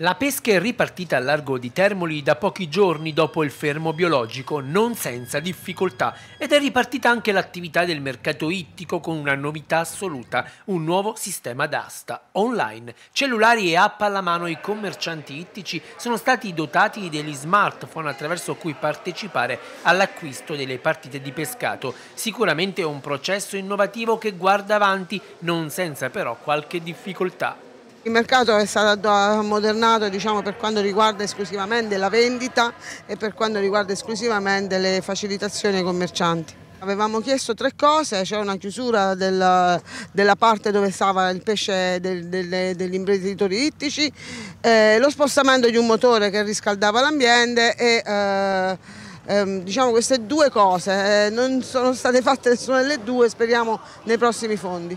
La pesca è ripartita al largo di Termoli da pochi giorni dopo il fermo biologico, non senza difficoltà, ed è ripartita anche l'attività del mercato ittico con una novità assoluta, un nuovo sistema d'asta online. Cellulari e app alla mano i commercianti ittici sono stati dotati degli smartphone attraverso cui partecipare all'acquisto delle partite di pescato. Sicuramente un processo innovativo che guarda avanti, non senza però qualche difficoltà. Il mercato è stato ammodernato diciamo, per quanto riguarda esclusivamente la vendita e per quanto riguarda esclusivamente le facilitazioni ai commercianti. Avevamo chiesto tre cose, c'è cioè una chiusura del, della parte dove stava il pesce del, del, degli imprenditori ittici, eh, lo spostamento di un motore che riscaldava l'ambiente e eh, ehm, diciamo queste due cose. Eh, non sono state fatte nessuna delle due, speriamo nei prossimi fondi.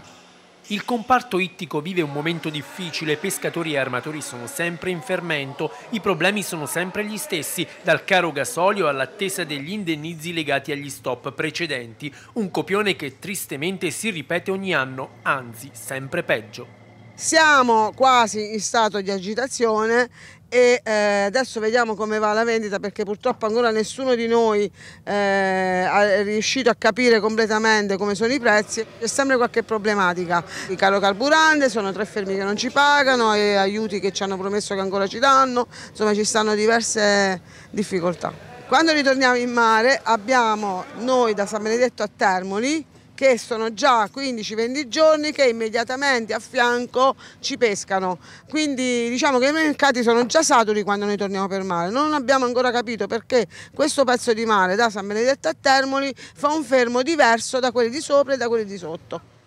Il comparto ittico vive un momento difficile, pescatori e armatori sono sempre in fermento, i problemi sono sempre gli stessi, dal caro gasolio all'attesa degli indennizi legati agli stop precedenti, un copione che tristemente si ripete ogni anno, anzi sempre peggio. Siamo quasi in stato di agitazione e eh, adesso vediamo come va la vendita perché purtroppo ancora nessuno di noi eh, è riuscito a capire completamente come sono i prezzi, c'è sempre qualche problematica. Il caro carburante, sono tre fermi che non ci pagano e aiuti che ci hanno promesso che ancora ci danno, insomma ci stanno diverse difficoltà. Quando ritorniamo in mare abbiamo noi da San Benedetto a Termoli che sono già 15-20 giorni che immediatamente a fianco ci pescano. Quindi diciamo che i mercati sono già saturi quando noi torniamo per mare. Non abbiamo ancora capito perché questo pezzo di mare da San Benedetto a Termoli fa un fermo diverso da quelli di sopra e da quelli di sotto.